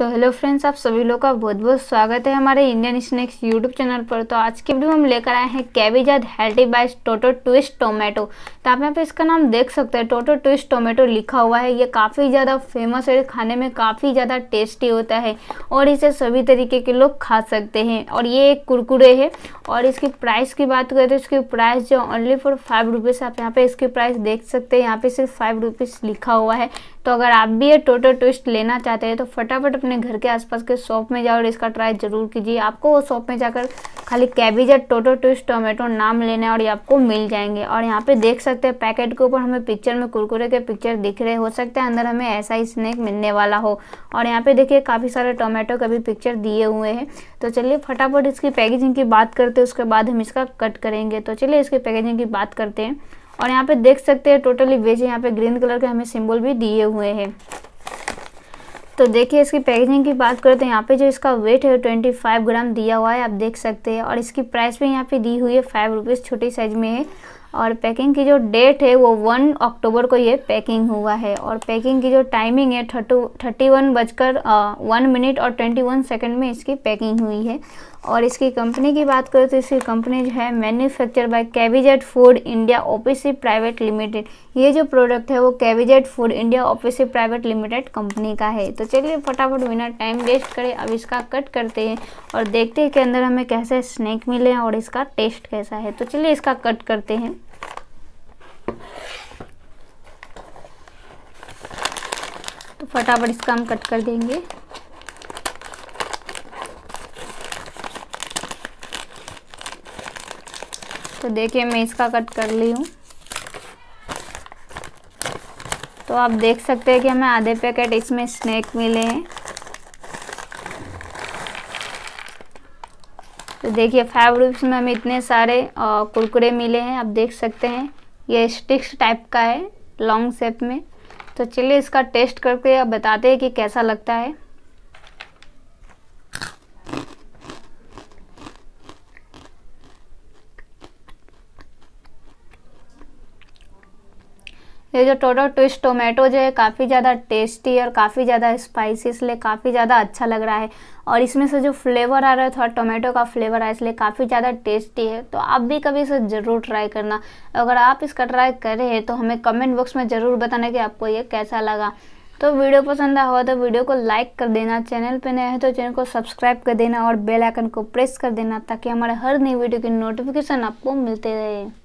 so hello friends आप सभी लोग का बहुत बहुत स्वागत है हमारे इंडियन स्नैक्स यूट्यूब चैनल पर तो आज की वीडियो हम लेकर आए हैं कैबिजाद हेल्टी बाइस टोटो ट्विस्ट टोमेटो तो आप यहाँ पे इसका नाम देख सकते हैं टोटो ट्विस्ट टोमेटो लिखा हुआ है ये काफ़ी ज़्यादा फेमस है खाने में काफ़ी ज़्यादा टेस्टी होता है और इसे सभी तरीके के लोग खा सकते हैं और ये एक कुरकुरे है और इसकी प्राइस की बात करें तो इसकी प्राइस जो ओनली फॉर फाइव रुपीज़ आप यहाँ पर इसकी प्राइस देख सकते हैं यहाँ पर सिर्फ फाइव रुपीज़ लिखा हुआ है तो अगर आप भी ये टोटो ट्विस्ट लेना चाहते हैं तो फटाफट अपने अपने घर के आसपास के शॉप में जाओ और इसका ट्राई ज़रूर कीजिए आपको वो शॉप में जाकर खाली कैबिज या टोटो ट्विस्ट टोमेटो नाम लेना है और ये आपको मिल जाएंगे और यहाँ पे देख सकते हैं पैकेट के ऊपर हमें पिक्चर में कुरकुरे के पिक्चर दिख रहे हो सकता है अंदर हमें ऐसा ही स्नैक मिलने वाला हो और यहाँ पे देखिए काफ़ी सारे टोमेटो का भी पिक्चर दिए हुए हैं तो चलिए फटाफट इसकी पैकेजिंग की बात करते हैं उसके बाद हम इसका कट करेंगे तो चलिए इसकी पैकेजिंग की बात करते हैं और यहाँ पे देख सकते हैं टोटली वेज यहाँ पे ग्रीन कलर के हमें सिंबल भी दिए हुए हैं तो देखिए इसकी पैकेजिंग की बात करें तो यहाँ पे जो इसका वेट है ट्वेंटी फाइव ग्राम दिया हुआ है आप देख सकते हैं और इसकी प्राइस भी यहाँ पे दी हुई है फाइव रुपीज़ छोटे साइज में है और पैकिंग की जो डेट है वो वन अक्टूबर को ये पैकिंग हुआ है और पैकिंग की जो टाइमिंग है थर्टू थर्टी वन बजकर वन मिनट और ट्वेंटी वन सेकेंड में इसकी पैकिंग हुई है और इसकी कंपनी की बात करें तो इसकी कंपनी जो है मैन्युफैक्चर बाय कैविजेट food India OPC private limited ये जो प्रोडक्ट है वो कैविजेट food India OPC private limited company का है तो चलिए फटाफट बिना टाइम वेस्ट करें अब इसका कट करते हैं और देखते हैं कि अंदर हमें कैसे स्नैक मिले और इसका टेस्ट कैसा है तो चलिए इसका कट करते हैं फटाफट इसका हम कट कर देंगे तो देखिए मैं इसका कट कर ली हूँ तो आप देख सकते हैं कि हमें आधे पैकेट इसमें स्नैक मिले हैं तो देखिए फाइव रूप्स में हमें इतने सारे कुरकुरे मिले हैं आप देख सकते हैं ये स्टिक्स टाइप का है लॉन्ग शेप में तो चलिए इसका टेस्ट करके अब बताते हैं कि कैसा लगता है ये जो टोटो ट्विस्ट टोमेटो जो है काफ़ी ज़्यादा टेस्टी और काफ़ी ज़्यादा स्पाइसी इसलिए काफ़ी ज़्यादा अच्छा लग रहा है और इसमें से जो फ्लेवर आ रहा है थोड़ा टोमेटो का फ्लेवर है इसलिए काफ़ी ज़्यादा टेस्टी है तो आप भी कभी इसे ज़रूर ट्राई करना अगर आप इसका ट्राई करें तो हमें कमेंट बॉक्स में ज़रूर बताना कि आपको ये कैसा लगा तो वीडियो पसंद आया हो तो वीडियो को लाइक कर देना चैनल पर नया है तो चैनल को सब्सक्राइब कर देना और बेलाइकन को प्रेस कर देना ताकि हमारे हर नई वीडियो की नोटिफिकेशन आपको मिलते रहे